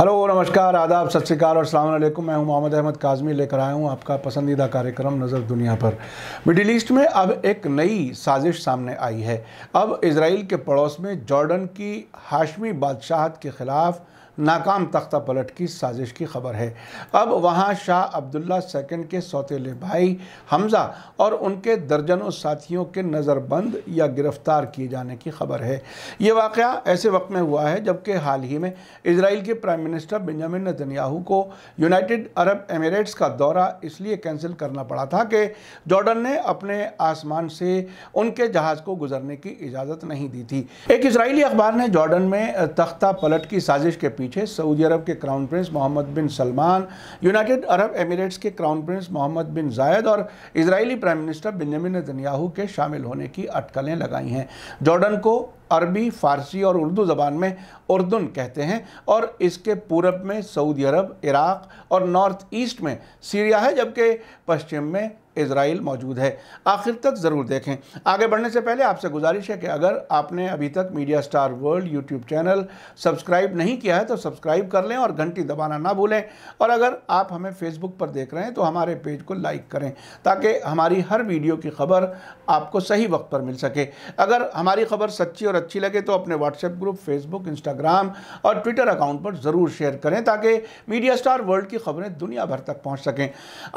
hello नमस्कार आदाब सत श्रीकाल और सलामकुम मैं हूं मोहम्मद अहमद काजमी लेकर आया हूं आपका पसंदीदा कार्यक्रम नज़र दुनिया पर मिडिल ईस्ट में अब एक नई साजिश सामने आई है अब इसराइल के पड़ोस में जॉर्डन की हाशमी बादशाहत के ख़िलाफ़ नाकाम तख्ता पलट की साजिश की खबर है अब वहाँ शाह अब्दुल्ला सेकंड के सौतेले भाई हमज़ा और उनके दर्जनों साथियों के नज़रबंद या गिरफ़्तार किए जाने की खबर है ये वाक़ ऐसे वक्त में हुआ है जबकि हाल ही में इसराइल के प्राइम मिनिस्टर बेंजामिन नतन्याहू को यूनाइटेड अरब एमिरेट्स का दौरा इसलिए कैंसिल करना पड़ा था कि जॉर्डन ने अपने आसमान से उनके जहाज़ को गुजरने की इजाज़त नहीं दी थी एक इसराइली अखबार ने जॉर्डन में तख्ता पलट की साजिश के पीछे છે सऊदी अरब के crown prince Mohammed bin Salman United Arab Emirates के crown prince Mohammed bin Zayed और Israeli prime minister Benjamin Netanyahu के शामिल होने की अटकलें लगाई हैं जॉर्डन को अरबी फारसी और उर्दू ज़बान में उर्दुन कहते हैं और इसके पूरब में सऊदी अरब इराक़ और नॉर्थ ईस्ट में सीरिया है जबकि पश्चिम में इसराइल मौजूद है आखिर तक ज़रूर देखें आगे बढ़ने से पहले आपसे गुजारिश है कि अगर आपने अभी तक media star world YouTube channel subscribe नहीं किया है तो सब्सक्राइब कर लें और घंटी दबाना ना भूलें और अगर आप हमें फेसबुक पर देख रहे हैं तो हमारे पेज को लाइक करें ताकि हमारी हर वीडियो की खबर आपको सही वक्त पर मिल सके अगर हमारी खबर सच्ची और अच्छी लगे तो अपने व्हाट्सएप ग्रुप फेसबुक इंस्टाग्राम और ट्विटर अकाउंट पर ज़रूर शेयर करें ताकि मीडिया स्टार वर्ल्ड की खबरें दुनिया भर तक पहुँच सकें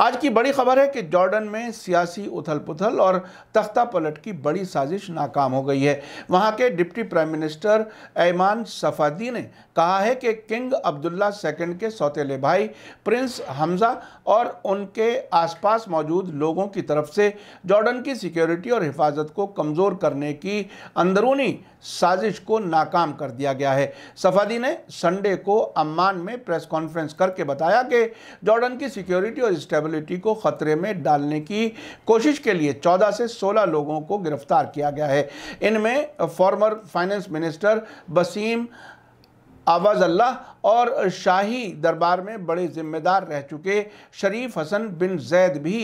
आज की बड़ी खबर है कि जॉर्डन लंदन में सियासी उथल पुथल और तख्ता पलट की बड़ी साजिश नाकाम हो गई है वहाँ के deputy prime minister Ayman Safadi ने कहा है कि किंग अब्दुल्ला सेकंड के सौतेले भाई प्रिंस हमजा और उनके आसपास मौजूद लोगों की तरफ से जॉर्डन की सिक्योरिटी और हिफाजत को कमज़ोर करने की अंदरूनी साजिश को नाकाम कर दिया गया है सफादी ने संडे को अम्मान में प्रेस कॉन्फ्रेंस करके बताया कि जॉर्डन की सिक्योरिटी और स्टेबिलिटी को ख़तरे में डालने करने की कोशिश के लिए 14 से 16 लोगों को गिरफ्तार किया गया है इनमें फॉर्मर फाइनेंस मिनिस्टर बसीम आवाज अल्लाह और शाही दरबार में बड़े ज़िम्मेदार रह चुके शरीफ हसन बिन जैद भी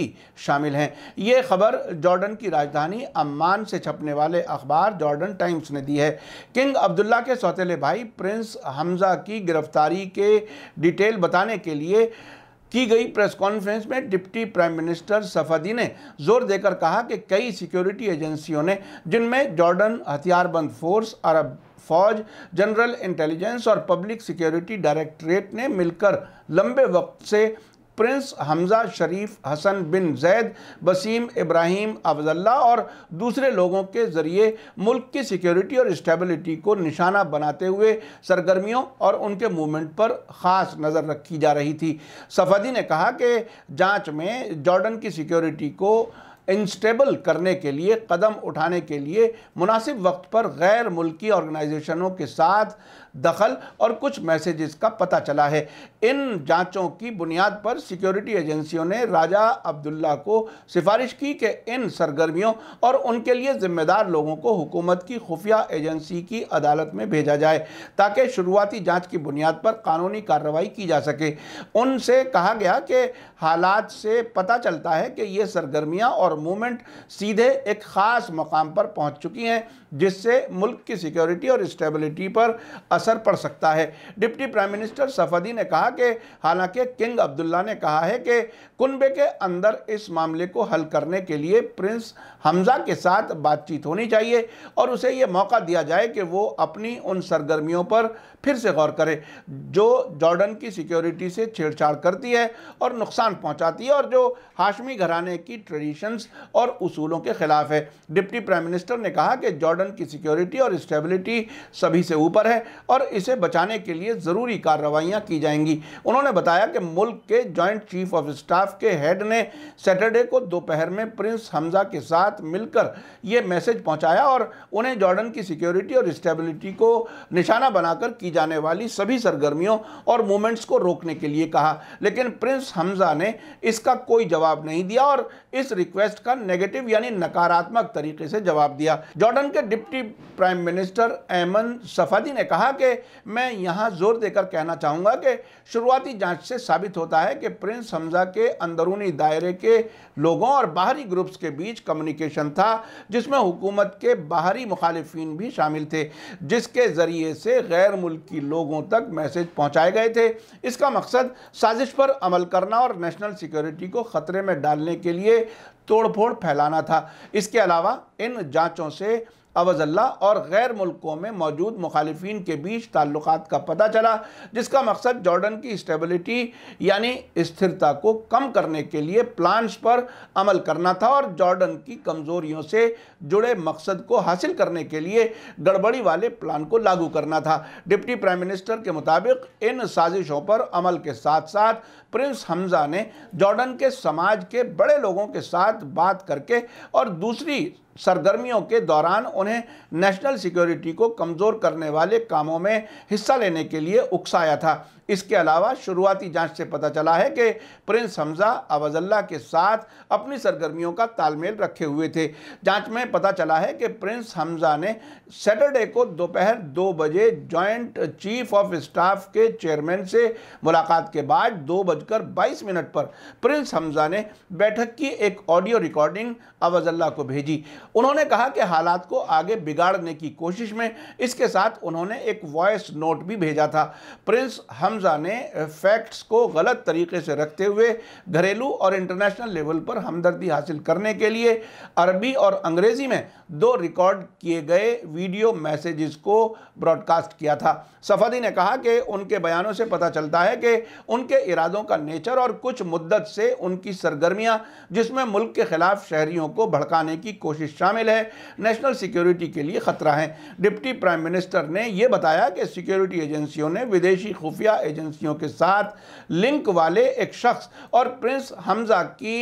शामिल हैं ये खबर जॉर्डन की राजधानी अम्मान से छपने वाले अखबार जॉर्डन टाइम्स ने दी है किंग अब्दुल्ला के सौतेले भाई प्रिंस हमजा की गिरफ्तारी के डिटेल बताने के लिए की गई प्रेस कॉन्फ्रेंस में डिप्टी प्राइम मिनिस्टर सफदी ने जोर देकर कहा कि कई सिक्योरिटी एजेंसियों ने जिनमें जॉर्डन हथियारबंद फोर्स अरब फौज जनरल इंटेलिजेंस और पब्लिक सिक्योरिटी डायरेक्टरेट ने मिलकर लंबे वक्त से prince Hamza Sharif Hassan bin Zaid Waseem Ibrahim अफजल्ला और दूसरे लोगों के ज़रिए मुल्क की सिक्योरिटी और स्टेबिलिटी को निशाना बनाते हुए सरगर्मियों और उनके मूवमेंट पर ख़ास नज़र रखी जा रही थी सफदी ने कहा कि जांच में जॉर्डन की सिक्योरिटी को इंस्टेबल करने के लिए कदम उठाने के लिए मुनासिब वक्त पर गैर मुल्की ऑर्गेनाइजेशनों के साथ दखल और कुछ मैसेजेस का पता चला है इन जांचों की बुनियाद पर सिक्योरिटी एजेंसियों ने राजा अब्दुल्ला को सिफारिश की कि इन सरगर्मियों और उनके लिए जिम्मेदार लोगों को हुकूमत की खुफिया एजेंसी की अदालत में भेजा जाए ताकि शुरुआती जाँच की बुनियाद पर कानूनी कार्रवाई की जा सके उनसे कहा गया कि हालात से पता चलता है कि ये सरगर्मियाँ और मूवमेंट सीधे एक ख़ास मकाम पर पहुँच चुकी हैं जिससे मुल्क की सिक्योरिटी और स्टेबिलिटी पर असर पड़ सकता है डिप्टी प्राइम मिनिस्टर सफदी ने कहा कि हालांकि किंग अब्दुल्ला ने कहा है कि कुनबे के अंदर इस मामले को हल करने के लिए प्रिंस हमजा के साथ बातचीत होनी चाहिए और उसे ये मौका दिया जाए कि वो अपनी उन सरगर्मियों पर फिर से गौर करे जो जॉर्डन की सिक्योरिटी से छेड़छाड़ करती है और नुकसान पहुंचाती है और जो हाशमी घराने की ट्रेडिशंस और उसूलों के खिलाफ है डिप्टी प्राइम मिनिस्टर ने कहा कि जॉर्डन की सिक्योरिटी और स्टेबिलिटी सभी से ऊपर है और इसे बचाने के लिए ज़रूरी कार्रवाइयाँ की जाएंगी उन्होंने बताया कि मुल्क के जॉइंट चीफ ऑफ स्टाफ के हेड ने सैटरडे को दोपहर में प्रिंस हमजा के साथ मिलकर ये मैसेज पहुँचाया और उन्हें जॉर्डन की सिक्योरिटी और स्टेबिलिटी को निशाना बनाकर की जाने वाली सभी सरगर्मियों और मूवमेंट्स को रोकने के लिए कहा लेकिन प्रिंस हमजा ने इसका कोई जवाब नहीं दिया और इस रिक्वेस्ट का नेगेटिव यानी नकारात्मक तरीके से जवाब दिया जॉर्डन के डिप्टी प्राइम मिनिस्टर एमन सफादी ने कहा के मैं यहाँ जोर देकर कहना चाहूँगा कि शुरुआती जांच से साबित होता है कि प्रिंस हमजा के अंदरूनी दायरे के लोगों और बाहरी ग्रुप्स के बीच कम्युनिकेशन था जिसमें हुकूमत के बाहरी मुखालफी भी शामिल थे जिसके ज़रिए से गैर मुल्की लोगों तक मैसेज पहुँचाए गए थे इसका मकसद साजिश पर अमल करना और नेशनल सिक्योरिटी को ख़तरे में डालने के लिए तोड़फोड़ फैलाना था इसके अलावा इन जांचों से अवज़ल्ला और गैर मुल्कों में मौजूद मुखालफी के बीच ताल्लुक का पता चला जिसका मकसद जॉर्डन की स्टेबिलिटी यानी स्थिरता को कम करने के लिए प्लान्स पर अमल करना था और जॉर्डन की कमज़ोरियों से जुड़े मकसद को हासिल करने के लिए गड़बड़ी वाले प्लान को लागू करना था डिप्टी प्राइम मिनिस्टर के मुताबिक इन साजिशों पर अमल के साथ साथ प्रिंस हमजा ने जॉर्डन के समाज के बड़े लोगों के साथ बात करके और दूसरी सरगर्मियों के दौरान उन्हें नेशनल सिक्योरिटी को कमज़ोर करने वाले कामों में हिस्सा लेने के लिए उकसाया था इसके अलावा शुरुआती जांच से पता चला है कि प्रिंस हमजा अवजल्ला के साथ अपनी सरगर्मियों का तालमेल रखे हुए थे जांच में पता चला है कि प्रिंस हमजा ने सैटरडे को दोपहर दो बजे जॉइंट चीफ ऑफ स्टाफ के चेयरमैन से मुलाकात के बाद दो बजकर बाईस मिनट पर प्रिंस हमजा ने बैठक की एक ऑडियो रिकॉर्डिंग अवजल्ला को भेजी उन्होंने कहा कि हालात को आगे बिगाड़ने की कोशिश में इसके साथ उन्होंने एक वॉइस नोट भी भेजा था प्रिंस हम हमजा ने फैक्ट्स को गलत तरीके से रखते हुए घरेलू और इंटरनेशनल लेवल पर हमदर्दी हासिल करने के लिए अरबी और अंग्रेज़ी में दो रिकॉर्ड किए गए वीडियो मैसेजेस को ब्रॉडकास्ट किया था सफादी ने कहा कि उनके बयानों से पता चलता है कि उनके इरादों का नेचर और कुछ मुद्दत से उनकी सरगर्मियां जिसमें मुल्क के खिलाफ शहरियों को भड़काने की कोशिश शामिल है नेशनल सिक्योरिटी के लिए खतरा है डिप्टी प्राइम मिनिस्टर ने यह बताया कि सिक्योरिटी एजेंसियों ने विदेशी खुफिया एजेंसियों के साथ लिंक वाले एक शख्स और प्रिंस हमजा की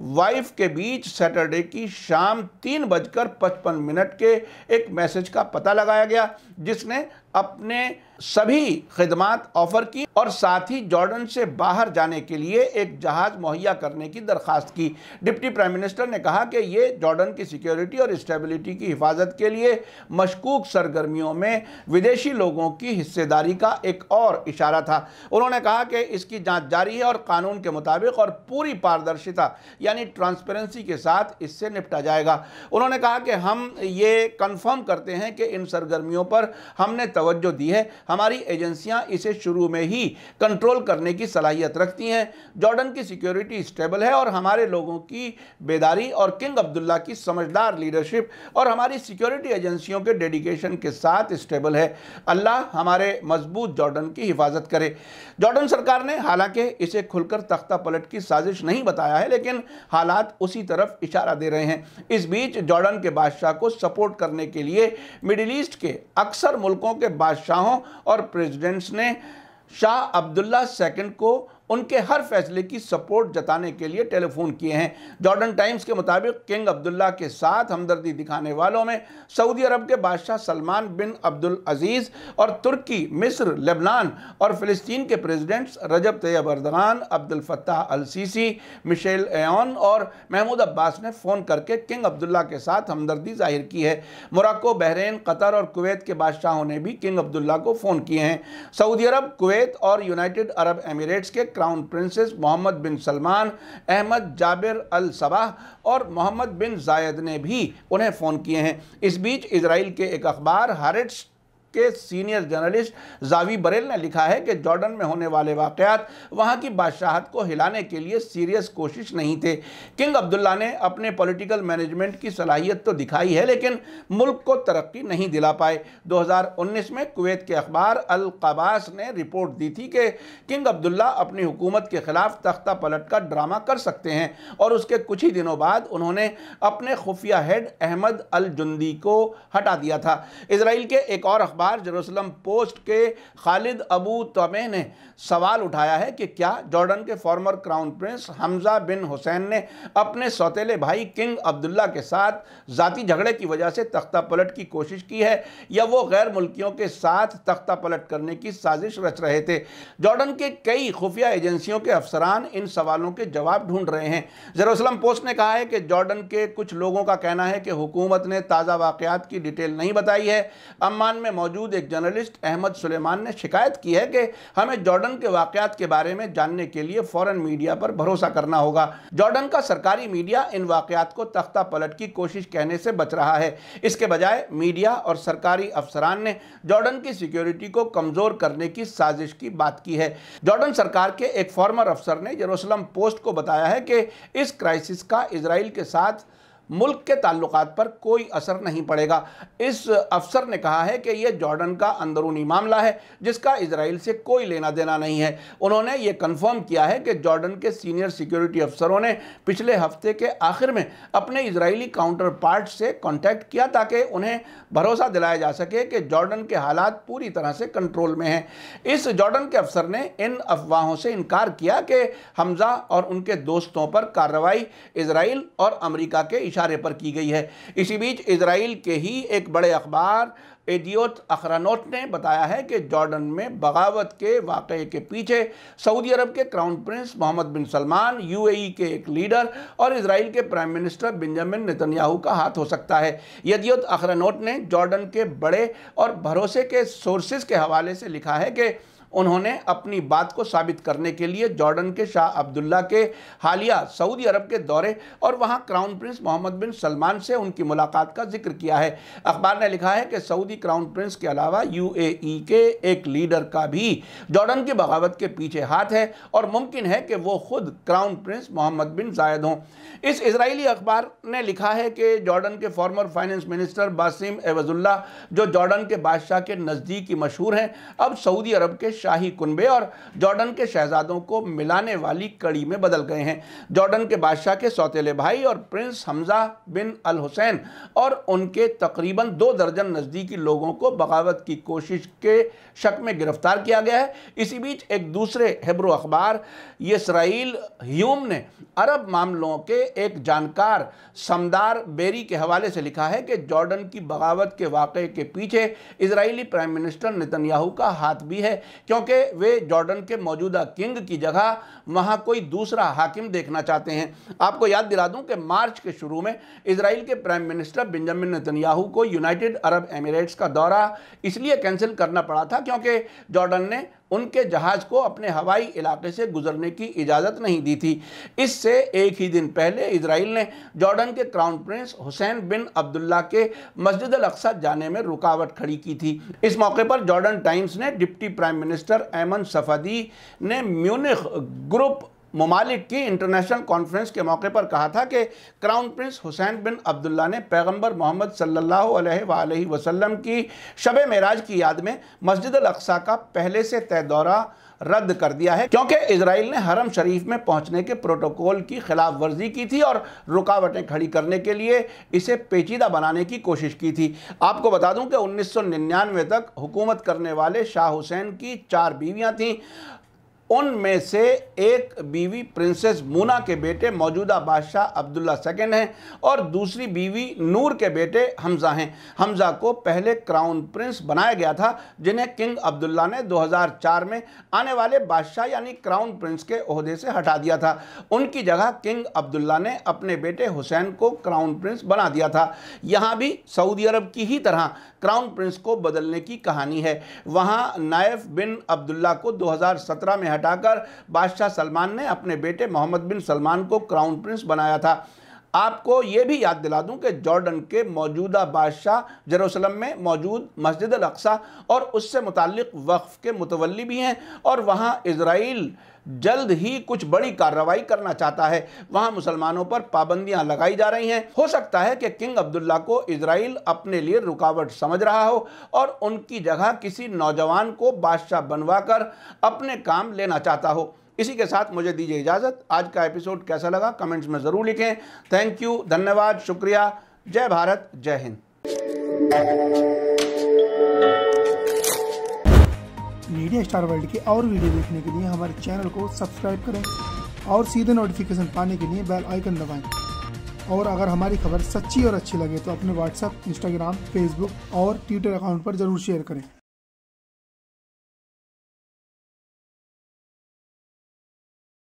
वाइफ के बीच सैटरडे की शाम तीन बजकर पचपन मिनट के एक मैसेज का पता लगाया गया जिसने अपने सभी खदमात ऑफर की और साथ ही जॉर्डन से बाहर जाने के लिए एक जहाज़ मुहैया करने की दरख्वास्त की डिप्टी प्राइम मिनिस्टर ने कहा कि ये जॉर्डन की सिक्योरिटी और स्टेबिलिटी की हिफाजत के लिए मशकूक सरगर्मियों में विदेशी लोगों की हिस्सेदारी का एक और इशारा था उन्होंने कहा कि इसकी जाँच जारी है और कानून के मुताबिक और पूरी पारदर्शिता यानी ट्रांसपेरेंसी के साथ इससे निपटा जाएगा उन्होंने कहा कि हम ये कंफर्म करते हैं कि इन सरगर्मियों पर हमने तवज्जो दी है हमारी एजेंसियां इसे शुरू में ही कंट्रोल करने की सलाहियत रखती हैं जॉर्डन की सिक्योरिटी स्टेबल है और हमारे लोगों की बेदारी और किंग अब्दुल्ला की समझदार लीडरशिप और हमारी सिक्योरिटी एजेंसियों के डेडिकेशन के साथ स्टेबल है अल्लाह हमारे मजबूत जॉर्डन की हिफाजत करे जॉर्डन सरकार ने हालांकि इसे खुलकर तख्ता पलट की साजिश नहीं बताया है लेकिन हालात उसी तरफ इशारा दे रहे हैं इस बीच जॉर्डन के बादशाह को सपोर्ट करने के लिए मिडिल ईस्ट के अक्सर मुल्कों के बादशाहों और प्रेसिडेंट्स ने शाह अब्दुल्ला सेकंड को उनके हर फैसले की सपोर्ट जताने के लिए टेलीफोन किए हैं जॉर्डन टाइम्स के मुताबिक किंग अब्दुल्ला के साथ हमदर्दी दिखाने वालों में सऊदी अरब के बादशाह सलमान बिन अब्दुल अजीज़ और तुर्की मिस्र लेबनान और फिलिस्तीन के presidents Recep Tayyip Erdogan Abdel Fattah al Sisi Michel Aoun और महमूद अब्बास ने फ़ोन करके किंग अब्दुल्ला के साथ हमदर्दी जाहिर की है मोराको बहरीन कतर और कुवैत के बादशाहों ने भी किंग अब्दुल्ला को फ़ोन किए हैं सऊदी अरब कुवैत और यूनाइटेड अरब एमिरेट्स के crown princes Mohammed bin Salman Ahmad Jaber al Sabah और मोहम्मद बिन जायद ने भी उन्हें फ़ोन किए हैं इस बीच इसराइल के एक अखबार हारिट्स के सीनियर जर्नलिस्ट जावी बरेल ने लिखा है कि जॉर्डन में होने वाले वाकयात वहां की बादशाहत को हिलाने के लिए सीरियस कोशिश नहीं थे किंग अब्दुल्ला ने अपने पॉलिटिकल मैनेजमेंट की सलाहियत तो दिखाई है लेकिन मुल्क को तरक्की नहीं दिला पाए 2019 में कुवैत के अखबार अल कबास ने रिपोर्ट दी थी कि किंग अब्दुल्ला अपनी हुकूमत के खिलाफ तख्ता पलट कर ड्रामा कर सकते हैं और उसके कुछ ही दिनों बाद उन्होंने अपने खुफिया हेड अहमद अल को हटा दिया था इसराइल के एक और अखबार अखबार जरूसलम पोस्ट के खालिद अबू तमे ने सवाल उठाया है कि क्या जॉर्डन के former crown prince Hamzah bin Hussein ने अपने सौतेले भाई किंग अब्दुल्ला के साथ जाति झगड़े की वजह से तख्ता पलट की कोशिश की है या वो गैर मुल्कियों के साथ तख्ता पलट करने की साजिश रच रहे थे जॉर्डन के कई खुफिया एजेंसियों के अफसरान इन सवालों के जवाब ढूंढ रहे हैं जरूसलम पोस्ट ने कहा है कि जॉर्डन के कुछ लोगों का कहना है कि हुकूमत ने ताज़ा वाकत की डिटेल नहीं बताई है अम्मान में मौजूद मौजूद एक जर्नलिस्ट अहमद सुलेमान ने शिकायत की है कि हमें जॉर्डन के वाकयात के बारे में जानने के लिए फॉरेन मीडिया पर भरोसा करना होगा जॉर्डन का सरकारी मीडिया इन वाकयात को तख्ता पलट की कोशिश कहने से बच रहा है इसके बजाय मीडिया और सरकारी अफसरान ने जॉर्डन की सिक्योरिटी को कमज़ोर करने की साजिश की बात की है जॉर्डन सरकार के एक फॉर्मर अफसर ने यरूशलम पोस्ट को बताया है कि इस क्राइसिस का इसराइल के साथ मुल्क के ताल्लुक पर कोई असर नहीं पड़ेगा इस अफसर ने कहा है कि यह जॉर्डन का अंदरूनी मामला है जिसका इसराइल से कोई लेना देना नहीं है उन्होंने ये कन्फर्म किया है कि जॉर्डन के सीनियर सिक्योरिटी अफसरों ने पिछले हफ्ते के आखिर में अपने इसराइली काउंटर पार्ट से कॉन्टैक्ट किया ताकि उन्हें भरोसा दिलाया जा सके कि जॉर्डन के हालात पूरी तरह से कंट्रोल में हैं इस जॉर्डन के अफसर ने इन अफवाहों से इनकार किया कि हमजा और उनके दोस्तों पर कार्रवाई इसराइल और अमरीका के इशारे इशारे पर की गई है इसी बीच इसराइल के ही एक बड़े अखबार एडियोत अखरानोट ने बताया है कि जॉर्डन में बगावत के वाकये के पीछे सऊदी अरब के crown prince Mohammed bin Salman UAE के एक लीडर और इसराइल के प्राइम मिनिस्टर बेंजामिन नेतन्याहू का हाथ हो सकता है यदियोत अखरानोट ने जॉर्डन के बड़े और भरोसे के सोर्सेज के हवाले से लिखा है कि उन्होंने अपनी बात को साबित करने के लिए जॉर्डन के शाह अब्दुल्ला के हालिया सऊदी अरब के दौरे और वहाँ crown prince Mohammed bin Salman से उनकी मुलाकात का जिक्र किया है अखबार ने लिखा है कि सऊदी क्राउन प्रिंस के अलावा यू के एक लीडर का भी जॉर्डन की बगावत के पीछे हाथ है और मुमकिन है कि वो खुद क्राउन प्रिंस मोहम्मद बिन जायद हों इस इसराइली अखबार ने लिखा है कि जॉर्डन के former finance minister Bassem Awadallah जो जॉर्डन के बादशाह के नज़दीकी मशहूर हैं अब सऊदी अरब के शाही कुनबे और जॉर्डन के शहजादों को मिलाने वाली कड़ी में बदल गए हैं जॉर्डन के बादशाह के सौतेले भाई और prince Hamzah bin al Hussein और उनके तकरीबन दो दर्जन नज़दीकी लोगों को बगावत की कोशिश के शक में गिरफ्तार किया गया है इसी बीच एक दूसरे हिब्रो अखबार यसराइल ह्यूम ने अरब मामलों के एक जानकार समदार बेरी के हवाले से लिखा है कि जॉर्डन की बगावत के वाक़े के पीछे इसराइली प्राइम मिनिस्टर नितन्याहू का हाथ भी है क्योंकि वे जॉर्डन के मौजूदा किंग की जगह वहाँ कोई दूसरा हाकिम देखना चाहते हैं आपको याद दिला दूं कि मार्च के शुरू में इसराइल के प्राइम मिनिस्टर बिंजामिन नतनयाहू को यूनाइटेड अरब एमिरेट्स का दौरा इसलिए कैंसिल करना पड़ा था क्योंकि जॉर्डन ने उनके जहाज़ को अपने हवाई इलाके से गुजरने की इजाज़त नहीं दी थी इससे एक ही दिन पहले इसराइल ने जॉर्डन के crown prince Hussein bin Abdullah के मस्जिद अक्सा जाने में रुकावट खड़ी की थी इस मौके पर जॉर्डन टाइम्स ने deputy prime minister Ayman Safadi ने म्यूनिख ग्रुप ममालिक की इंटरनेशनल कॉन्फ्रेंस के मौके पर कहा था कि crown prince Hussein bin Abdullah ने पैगंबर मोहम्मद सल्ला वसलम की शब मराज की याद में मस्जिद अक्सा का पहले से तय दौरा रद्द कर दिया है क्योंकि इसराइल ने हरम शरीफ में पहुंचने के प्रोटोकॉल की खिलाफ वर्जी की थी और रुकावटें खड़ी करने के लिए इसे पेचीदा बनाने की कोशिश की थी आपको बता दूं कि 1999 तक हुकूमत करने वाले शाह हुसैन की चार बीवियां थीं उनमें से एक बीवी प्रिंसेस मूना के बेटे मौजूदा बादशाह अब्दुल्ला सेकेंड हैं और दूसरी बीवी नूर के बेटे हमज़ा हैं हमज़ा को पहले क्राउन प्रिंस बनाया गया था जिन्हें किंग अब्दुल्ला ने 2004 में आने वाले बादशाह यानी क्राउन प्रिंस के अहदे से हटा दिया था उनकी जगह किंग अब्दुल्ला ने अपने बेटे हुसैन को क्राउन प्रिंस बना दिया था यहाँ भी सऊदी अरब की ही तरह क्राउन प्रिंस को बदलने की कहानी है वहाँ नायफ बिन अब्दुल्ला को दो में हटाकर बादशाह सलमान ने अपने बेटे मोहम्मद बिन सलमान को क्राउन प्रिंस बनाया था आपको ये भी याद दिला दूं कि जॉर्डन के मौजूदा बादशाह जरूसलम में मौजूद मस्जिद अक्सा और उससे मुतक वक्फ के मुतवली भी हैं और वहाँ इसराइल जल्द ही कुछ बड़ी कार्रवाई करना चाहता है वहाँ मुसलमानों पर पाबंदियाँ लगाई जा रही हैं हो सकता है कि किंग अब्दुल्ला को इसराइल अपने लिए रुकावट समझ रहा हो और उनकी जगह किसी नौजवान को बादशाह कर अपने काम लेना चाहता हो इसी के साथ मुझे दीजिए इजाज़त आज का एपिसोड कैसा लगा कमेंट्स में ज़रूर लिखें थैंक यू धन्यवाद शुक्रिया जय भारत जय हिंद मीडिया स्टार वर्ल्ड के और वीडियो देखने के लिए हमारे चैनल को सब्सक्राइब करें और सीधे नोटिफिकेशन पाने के लिए बेल आइकन दबाएं और अगर हमारी खबर सच्ची और अच्छी लगे तो अपने व्हाट्सएप इंस्टाग्राम फेसबुक और ट्विटर अकाउंट पर जरूर शेयर करें